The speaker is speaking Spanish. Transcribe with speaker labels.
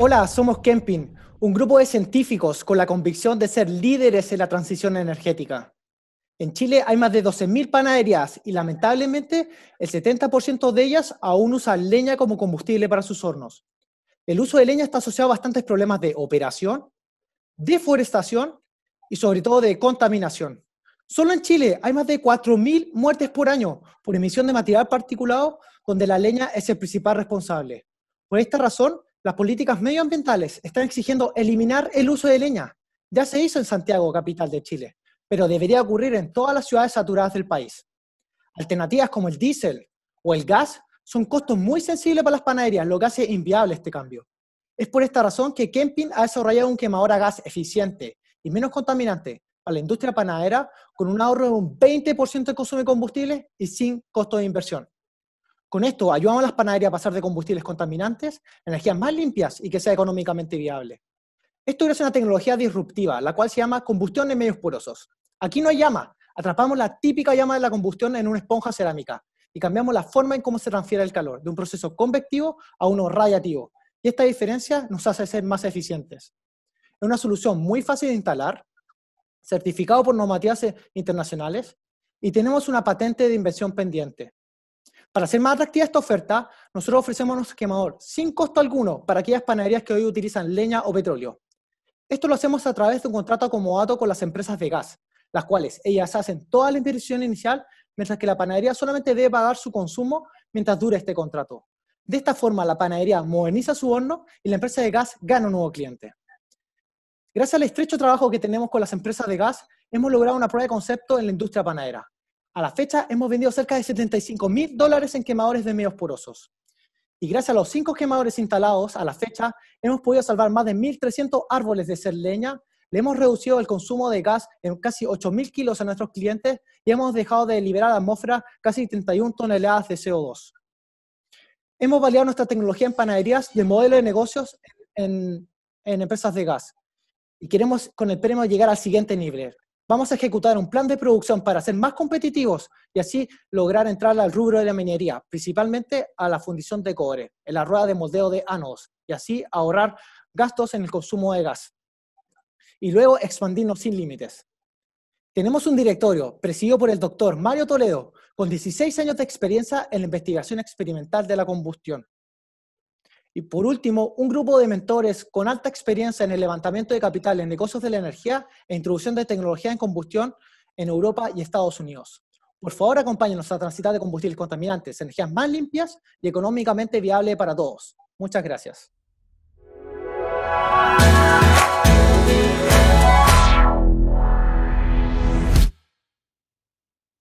Speaker 1: Hola, somos Camping, un grupo de científicos con la convicción de ser líderes en la transición energética. En Chile hay más de 12.000 panaderías y lamentablemente el 70% de ellas aún usa leña como combustible para sus hornos. El uso de leña está asociado a bastantes problemas de operación, deforestación y sobre todo de contaminación. Solo en Chile hay más de 4.000 muertes por año por emisión de material particulado donde la leña es el principal responsable. Por esta razón, las políticas medioambientales están exigiendo eliminar el uso de leña. Ya se hizo en Santiago, capital de Chile, pero debería ocurrir en todas las ciudades saturadas del país. Alternativas como el diésel o el gas son costos muy sensibles para las panaderías, lo que hace inviable este cambio. Es por esta razón que Camping ha desarrollado un quemador a gas eficiente y menos contaminante para la industria panadera con un ahorro de un 20% de consumo de combustible y sin costo de inversión. Con esto ayudamos a las panaderías a pasar de combustibles contaminantes a energías más limpias y que sea económicamente viable. Esto es una tecnología disruptiva, la cual se llama combustión en medios porosos. Aquí no hay llama, atrapamos la típica llama de la combustión en una esponja cerámica y cambiamos la forma en cómo se transfiere el calor, de un proceso convectivo a uno radiativo. Y esta diferencia nos hace ser más eficientes. Es una solución muy fácil de instalar, certificado por normativas internacionales, y tenemos una patente de inversión pendiente. Para hacer más atractiva esta oferta, nosotros ofrecemos nuestro quemador sin costo alguno para aquellas panaderías que hoy utilizan leña o petróleo. Esto lo hacemos a través de un contrato acomodado con las empresas de gas, las cuales ellas hacen toda la inversión inicial, mientras que la panadería solamente debe pagar su consumo mientras dure este contrato. De esta forma, la panadería moderniza su horno y la empresa de gas gana un nuevo cliente. Gracias al estrecho trabajo que tenemos con las empresas de gas, hemos logrado una prueba de concepto en la industria panadera. A la fecha hemos vendido cerca de 75 mil dólares en quemadores de medios porosos. Y gracias a los cinco quemadores instalados a la fecha, hemos podido salvar más de 1.300 árboles de ser le hemos reducido el consumo de gas en casi 8.000 kilos a nuestros clientes y hemos dejado de liberar a la atmósfera casi 31 toneladas de CO2. Hemos validado nuestra tecnología en panaderías de modelo de negocios en empresas de gas. Y queremos con el premio llegar al siguiente nivel, Vamos a ejecutar un plan de producción para ser más competitivos y así lograr entrar al rubro de la minería, principalmente a la fundición de cobre, en la rueda de moldeo de ánodos, y así ahorrar gastos en el consumo de gas. Y luego expandirnos sin límites. Tenemos un directorio presidido por el doctor Mario Toledo, con 16 años de experiencia en la investigación experimental de la combustión. Y por último, un grupo de mentores con alta experiencia en el levantamiento de capital en negocios de la energía e introducción de tecnología en combustión en Europa y Estados Unidos. Por favor, acompáñenos a transitar de combustibles contaminantes, energías más limpias y económicamente viable para todos. Muchas gracias.